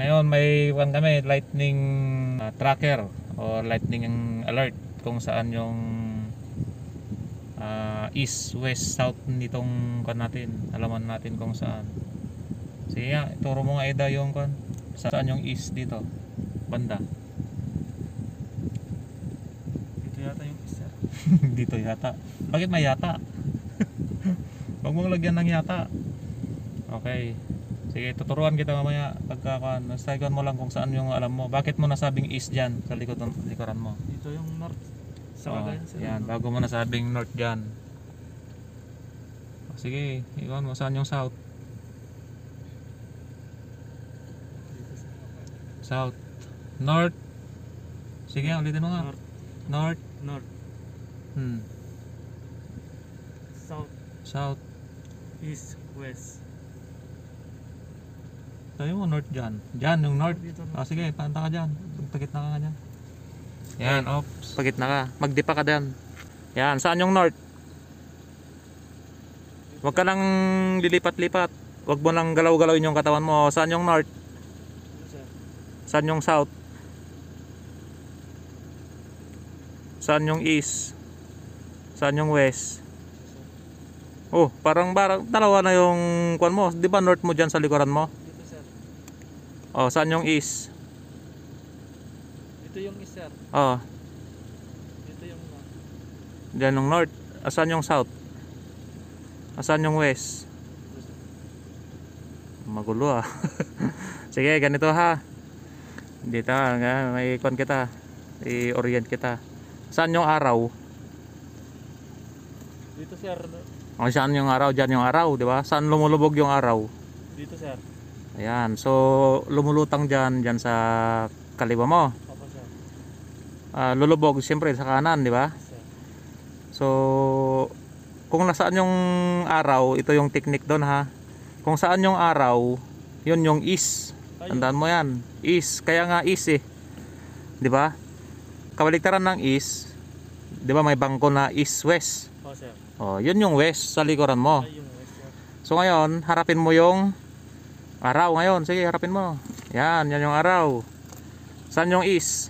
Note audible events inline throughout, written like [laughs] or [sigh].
Ngayon may one kami lightning uh, tracker or lightning alert kung saan yung uh, east, west, south nitong kan natin. Alaman natin kung saan. Sige, so, turo mo nga Eda yung kan. Saan yung east dito? Banda. Dito yata yung east, sir. [laughs] dito yata. Bakit may yata? [laughs] Huwag mong lagyan ng yata. Okay. Sige, tuturuan kita mamaya pagkakuan. Basta ikaw mo lang kung saan yung alam mo. Bakit mo nasabing east diyan sa likod ng likuran mo? Ito yung north. Sa oh, Cagayan. Yan, bago mo nasabing north diyan. Oh, sige, iwan mo saan yung south. South. North. Sige, ulitin mo nga. North. North. North. Hmm. South. South. East. West. Sabi mo, north dyan. Dyan, yung north. oh, sige, panta ka dyan. Pagpagit na ka dyan. Yan, ops. Pagit na ka. Magdipa ka dyan. Yan, saan yung north? Huwag ka lang lilipat-lipat. Huwag mo lang galaw-galawin yung katawan mo. Saan yung north? Saan yung south? Saan yung east? Saan yung west? Oh, parang parang dalawa na yung kwan mo. 'Di ba north mo diyan sa likuran mo? Oh, saan yung is? Ito yung is, sir. Oh. Ito yung north. Diyan yung north. Asan yung south? Asan yung west? Magulo ah. [laughs] Sige, ganito ha. Dito ah, nga, may kon kita. I-orient kita. Saan yung araw? Dito, sir. Oh, saan yung araw? Diyan yung araw, di ba? Saan lumulubog yung araw? Dito, sir. Ayan. So, lumulutang dyan, dyan sa kaliwa mo. Opo, Uh, lulubog, siyempre, sa kanan, di ba? So, kung nasaan yung araw, ito yung technique doon ha. Kung saan yung araw, yun yung east. Tandaan mo yan. East. Kaya nga east, eh. Di ba? Kabaligtaran ng east, di ba may bangko na east west Oh, Oh, yun yung west sa likuran mo. So ngayon, harapin mo yung Araw ngayon. Sige, harapin mo. Yan, yan yung araw. Saan yung east?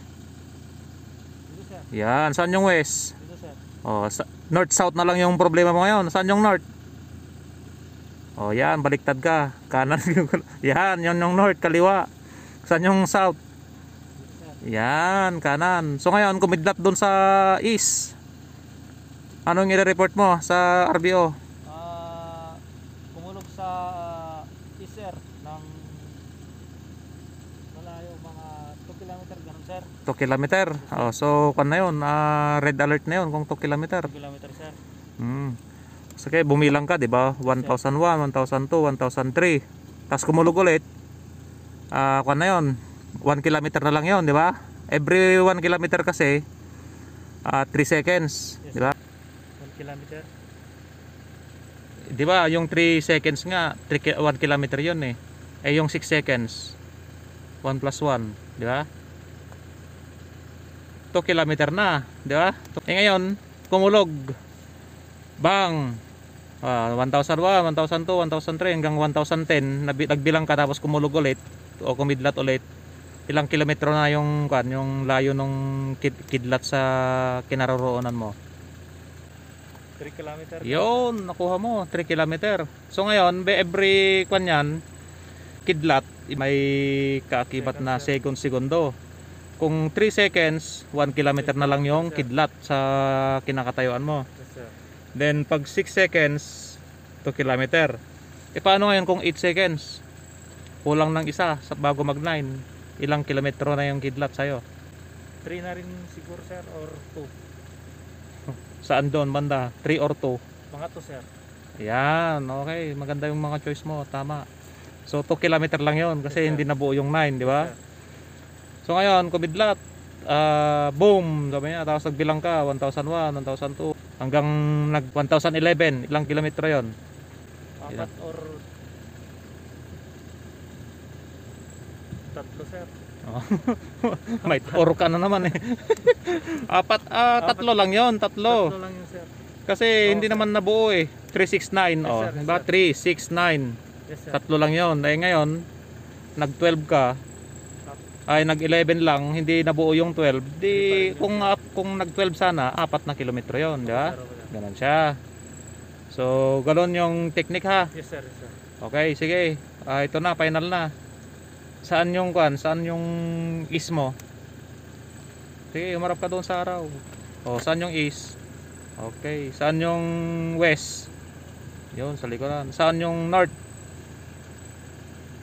Dito, sir. Yan, saan yung west? Dito, sir. Oh, north-south na lang yung problema mo ngayon. Saan yung north? Oh, yan, baliktad ka. Kanan. [laughs] yan, yan yung north, kaliwa. Saan yung south? Dito, yan, kanan. So ngayon, kumidlat doon sa east. Anong i-report mo sa RBO? 2 kilometer. Oh, so kan na 'yon, uh, ah, red alert na 'yon kung 2 kilometer. 2 kilometer sir. Mm. So kaya bumilang ka, 'di ba? 1,001, 1,002, 1,003. Tapos kumulog ulit. Ah, uh, kan na 'yon. 1 kilometer na lang 'yon, 'di ba? Every 1 kilometer kasi uh, ah, 3 seconds, yes, 'di ba? 1 kilometer. 'Di ba, yung 3 seconds nga, 3 1 kilometer 'yon eh. Eh yung 6 seconds. 1 plus 1, 'di ba? 2 kilometer na, di ba? Eh ngayon, kumulog. Bang! Uh, 1,001, 1,002, 1,003 hanggang 1,010 nagbilang ka tapos kumulog ulit o kumidlat ulit ilang kilometro na yung kan yung layo nung kid kidlat sa kinaroroonan mo 3 kilometer yun nakuha mo 3 kilometer so ngayon be every kwan yan kidlat may kaakibat na second segundo kung 3 seconds, 1 kilometer na lang yung kidlat sa kinakatayuan mo. Then pag 6 seconds, 2 kilometer. E paano ngayon kung 8 seconds? Kulang ng isa sa bago mag 9. Ilang kilometro na yung kidlat sa'yo? 3 na rin siguro sir or 2. Saan doon banda? 3 or 2? Mga 2 sir. Yan, okay. Maganda yung mga choice mo. Tama. So 2 kilometer lang yon kasi yes, hindi nabuo yung 9, di ba? Yes, So ngayon, lot, uh, boom, sabi niya, tapos nagbilang ka, 1,001, 1,002, hanggang nag 1,011, ilang kilometro yon Apat or tatlo sir. Oh. [laughs] May or ka na naman eh. [laughs] Apat, ah, Apat, tatlo lang yon tatlo. Tatlo lang yun sir. Kasi oh, hindi sir. naman nabuo eh. 369, yes, oh. Sir, ba? 369. Yes, sir. tatlo lang yon Eh ngayon, nag 12 ka, ay nag 11 lang hindi nabuo yung 12 di kung uh, kung nag 12 sana apat na kilometro yon di ba ganun siya so ganun yung technique ha yes sir, yes, sir. okay sige uh, ito na final na saan yung kwan saan yung is mo sige umarap ka doon sa araw oh saan yung east? okay saan yung west yun sa likuran saan yung north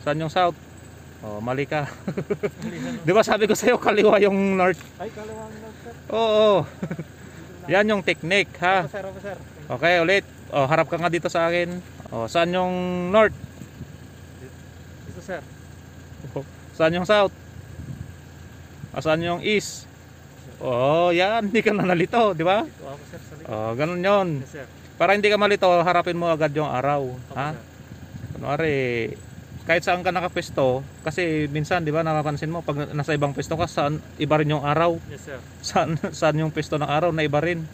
saan yung south Oh, mali ka. [laughs] 'Di ba sabi ko sa iyo kaliwa yung north? Ay, kaliwa ang north, sir. Oo. oo. [laughs] Yan yung technique, ha. Sir, sir. Okay, ulit. Oh, harap ka nga dito sa akin. Oh, saan yung north? Dito, sir. Oh, saan yung south? Ah, saan yung east? Oh, yan, hindi ka na nalito, 'di ba? Oh, ganun 'yon. Yes, Para hindi ka malito, harapin mo agad yung araw, ako, ha? Sir. Kunwari, kahit saan ka nakapwesto kasi minsan 'di ba napapansin mo pag nasa ibang pwesto ka saan iba rin yung araw. Yes sir. Saan [laughs] saan yung pwesto ng araw na iba rin.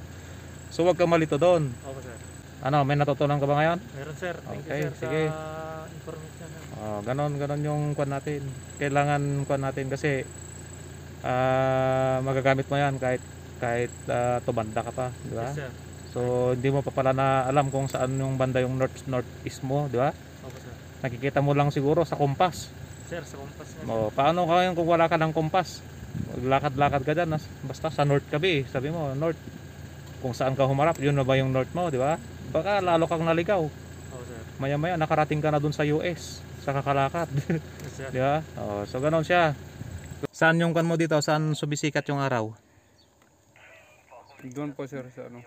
So wag ka malito doon. okay, sir. Ano, may natutunan ka ba ngayon? Meron sir. Thank okay, you sir sige. sa information. Oh, ganon ganon yung kwan natin. Kailangan kwan natin kasi uh, magagamit mo 'yan kahit kahit uh, tumanda ka pa, di ba? Yes sir. So hindi mo pa pala na alam kung saan yung banda yung north north east mo, di ba? nakikita mo lang siguro sa kompas sir sa kompas mo oh, paano kaya kung wala ka ng kompas lakad-lakad ka dyan basta sa north ka eh. sabi mo north kung saan ka humarap yun na ba yung north mo di ba baka lalo kang naligaw oh, sir. maya maya nakarating ka na doon sa US sa kakalakad [laughs] yes, di ba oh, so ganon siya saan yung kan mo dito saan sumisikat yung araw doon po sir sa ano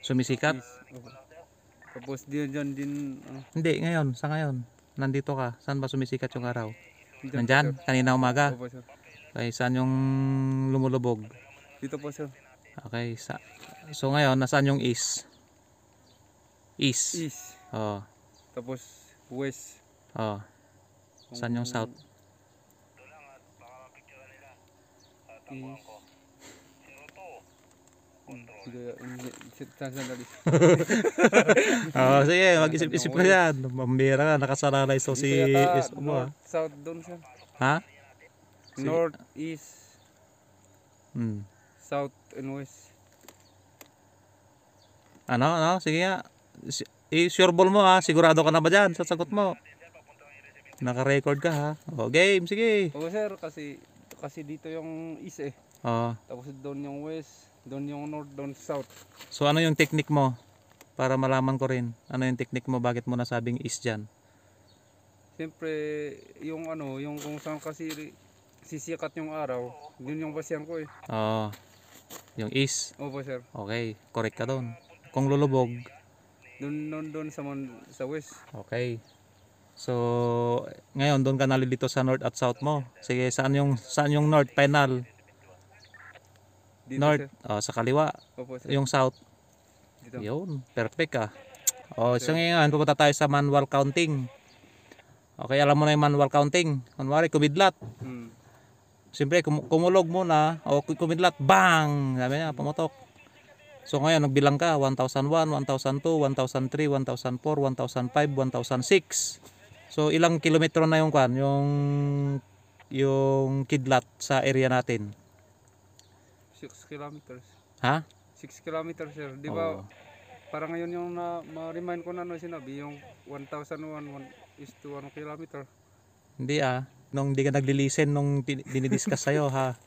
sumisikat yes, okay. Tapos diyan dyan din... Uh... Hindi, ngayon, sa ngayon nandito ka? Saan ba sumisikat yung araw? Dito, Nandyan? Kanina umaga? Opo, Okay, saan yung lumulubog? Dito po, sir. Okay, sa so ngayon, nasaan yung east? East. East. Oh. Tapos, west. Oh. Saan yung south? Doon lang at nila. East oh, [laughs] sige, mag-isip-isip ka yan. Mambira ka, nakasaralay sa si Isko ano, mo. Ano, ah? South doon siya. Ha? North, east. Hmm. South and west. Ano, ano? Sige nga. I-sure ball mo ha. Sigurado ka na ba dyan Sasagot mo? Naka-record ka ha. O, oh, game. Sige. Oo, sir. Kasi kasi dito yung east eh. Oo. Oh. Tapos doon yung west. Doon yung north, doon south. So ano yung technique mo? Para malaman ko rin. Ano yung technique mo? Bakit mo nasabing east dyan? Siyempre, yung ano, yung kung saan kasi sisikat yung araw, yun yung basihan ko eh. Oo. Oh, yung east? Opo sir. Okay, correct ka doon. Kung lulubog? Doon, doon, doon sa, sa west. Okay. So, ngayon doon ka nalilito sa north at south mo. Sige, saan yung saan yung north final? Dito North, sir. oh, sa kaliwa. Opo, sir. Yung south. Dito. Yun, perfect ah. Oh, so ngayon, pupunta tayo sa manual counting. Okay, alam mo na yung manual counting. Kunwari, kumidlat. Hmm. Siyempre, kum kumulog muna. O kumidlat, bang! Sabi niya, pumutok. So ngayon, nagbilang ka. 1,001, 1,002, 1,003, 1,004, 1,005, 1,006. So ilang kilometro na yung kwan, yung yung kidlat sa area natin. 6 kilometers. Ha? 6 kilometers, sir. Di ba, Oo. para ngayon yung na, ma-remind ko na ano sinabi, yung 1,001 one is to 1 kilometer. Hindi ah. Nung di ka naglilisen nung tin- dinidiscuss sa'yo ha.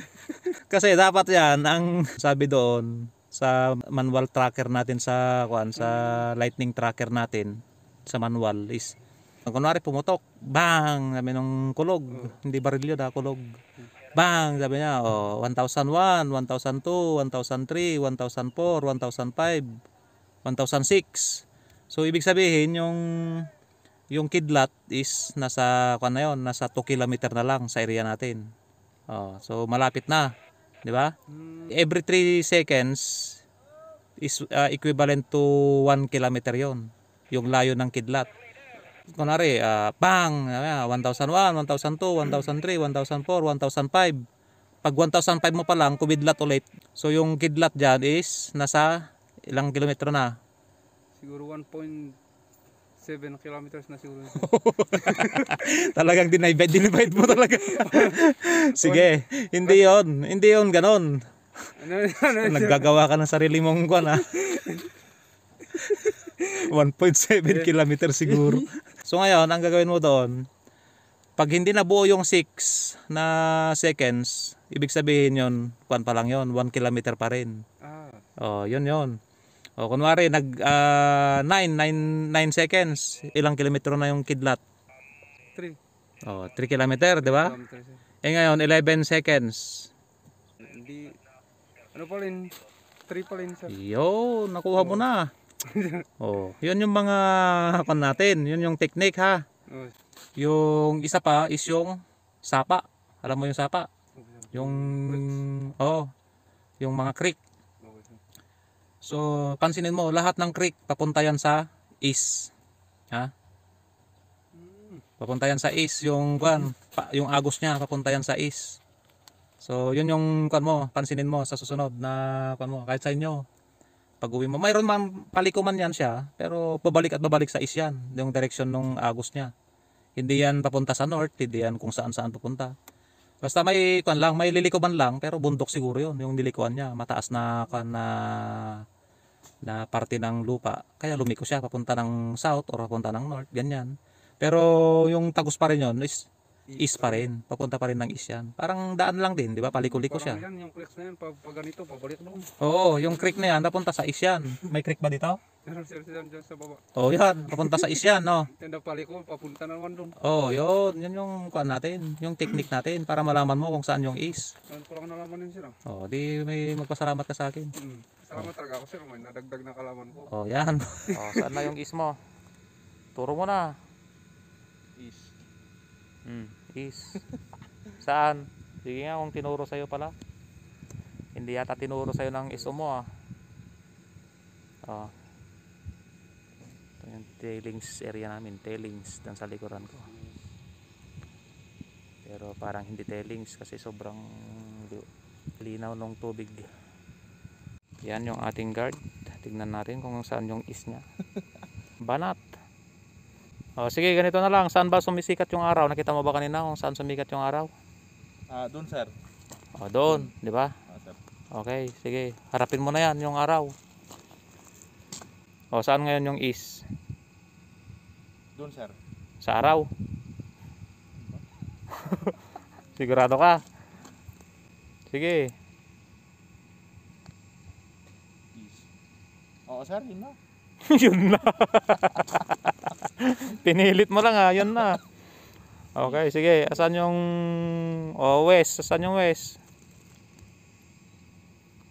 [laughs] Kasi dapat yan, ang sabi doon sa manual tracker natin sa kuan sa lightning tracker natin sa manual is kung kunwari pumutok, bang! Namin nung kulog. Hindi barilyo da, kulog. Hmm. Bang! Sabi niya, oh, 1,001, 1,002, 1,003, 1,004, 1,005, 1,006. So, ibig sabihin, yung yung kidlat is nasa kuan na yon, nasa 2 km na lang sa area natin. Oh, so malapit na, 'di ba? Hmm. Every 3 seconds is uh, equivalent to 1 km yon, yung layo ng kidlat kunwari, uh, bang, 1,001, 1,002, 1,003, 1,004, 1,005. Pag 1,005 mo pa lang, kumidlat ulit. So yung kidlat dyan is nasa ilang kilometro na? Siguro 1.7 kilometers na siguro. [laughs] Talagang dinivide, dinivide mo talaga. [laughs] Sige, hindi yon Hindi yon ganon. Ano, ano, ano Naggagawa ka ng sarili mong kwan ha. 1.7 [laughs] kilometers siguro. So ngayon, ang gagawin mo doon, pag hindi na buo yung 6 na seconds, ibig sabihin yon kwan pa lang yon 1 kilometer pa rin. Ah. Oh, yun yon. O oh, kunwari nag 9 uh, 9 9 seconds, ilang kilometro na yung kidlat? 3. Oh, 3 kilometer, di ba? Eh ngayon 11 seconds. Hindi ano pa rin 3 pa rin sir. Yo, nakuha mo na. [laughs] oh, yun yung mga kan natin, yun yung technique ha. Yung isa pa is yung sapa. Alam mo yung sapa? Yung oh, yung mga creek. So, pansinin mo lahat ng creek papunta yan sa is. Ha? Papunta yan sa is. yung kan, yung agos niya papunta yan sa is. So, yun yung kan mo, pansinin mo sa susunod na kan mo kahit sa inyo, pag-uwi mo. Mayroon man palikuman yan siya, pero babalik at babalik sa is yan, yung direction nung agos niya. Hindi yan papunta sa north, hindi yan kung saan-saan papunta. Basta may kuan lang, may lilikuban lang, pero bundok siguro 'yon, yung nilikuan niya, mataas na kuan na na parte ng lupa. Kaya lumiko siya papunta ng south or papunta ng north, ganyan. Pero yung tagus pa rin 'yon is is pa rin. Papunta pa rin ng east yan. Parang daan lang din, di ba? Paliko-liko siya. Parang yan, yung creek na yan, pag, pag ganito, pabalik doon. Oo, yung creek na yan, napunta sa east yan. May creek ba dito? Meron sir, sir, dyan sa baba. Oo, oh, yan. Papunta sa east yan, no? Tenda [laughs] paliko, papunta na naman doon. Oo, oh, yun. Yan yung kuan natin. Yung technique natin para malaman mo kung saan yung is. Ano ko lang nalaman yun sir. Ah. Oo, oh, di may magpasalamat ka sa akin. Mm. Salamat talaga ako sir, may nadagdag na kalaman ko. Oo, oh, yan. oh, saan na yung is mo? Turo mo na. Hmm. is. [laughs] Saan? Sige nga kung tinuro sa'yo pala. Hindi yata tinuro sa'yo ng iso mo ah. Oh. Ito yung tailings area namin. Tailings dan sa likuran ko. Pero parang hindi tailings kasi sobrang linaw ng tubig. Yan yung ating guard. Tignan natin kung saan yung is niya. [laughs] Banat! O, oh, sige, ganito na lang. Saan ba sumisikat yung araw? Nakita mo ba kanina kung saan sumikat yung araw? Ah, doon, sir. O, oh, doon, di ba? Ah, sir. Okay, sige. Harapin mo na yan yung araw. O, oh, saan ngayon yung east? Doon, sir. Sa araw? [laughs] Sigurado ka? Sige. East. Oh, sir, yun na. [laughs] yun na. [laughs] [laughs] Pinilit mo lang ha, ah. yun na. Okay, sige. Asan yung oh, west? Asan yung west?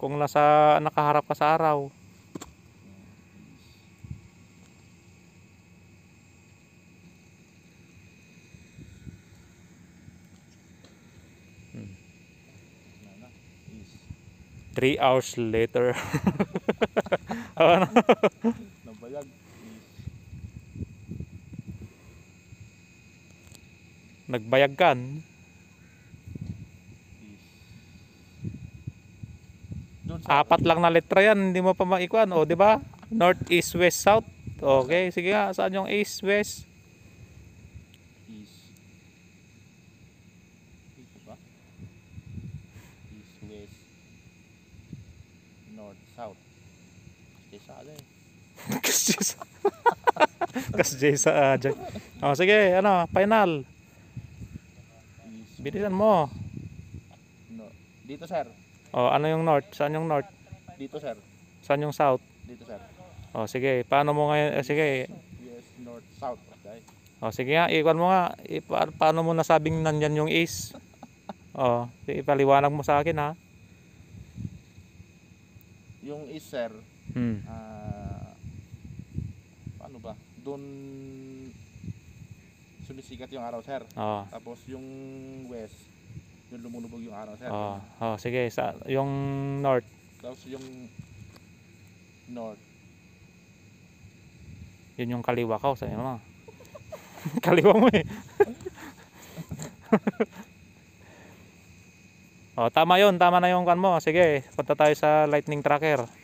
Kung nasa nakaharap ka sa araw. Hmm. Three hours later. [laughs] Ano? nagbayag kan apat lang na letra yan hindi mo pa maikuan o di ba north east west south okay sige nga saan yung east west south. Kasjesale. Ano eh. [laughs] Kasjesale. [laughs] Kasjesale. Ah, oh, sige, ano, final. Bilisan mo. No. Dito, sir. Oh, ano yung north? Saan yung north? Dito, sir. Saan yung south? Dito, sir. Oh, sige. Paano mo ngayon? Eh, sige. Yes, north, south. Okay. Oh, sige nga. Ikwan mo nga. Ipa paano mo nasabing nandyan yung east? oh, ipaliwanag mo sa akin, ha? Yung east, sir. Hmm. Uh, ah, paano ba? Doon sumisikat yung araw, sir. Oo. Tapos yung west, yung lumulubog yung araw, sir. Oo. Oh, sige, sa yung north. Tapos yung north. Yun yung kaliwa ka, sabi mo. [laughs] kaliwa mo eh. [laughs] oh, tama 'yon, tama na 'yung kan mo. Sige, punta tayo sa lightning tracker.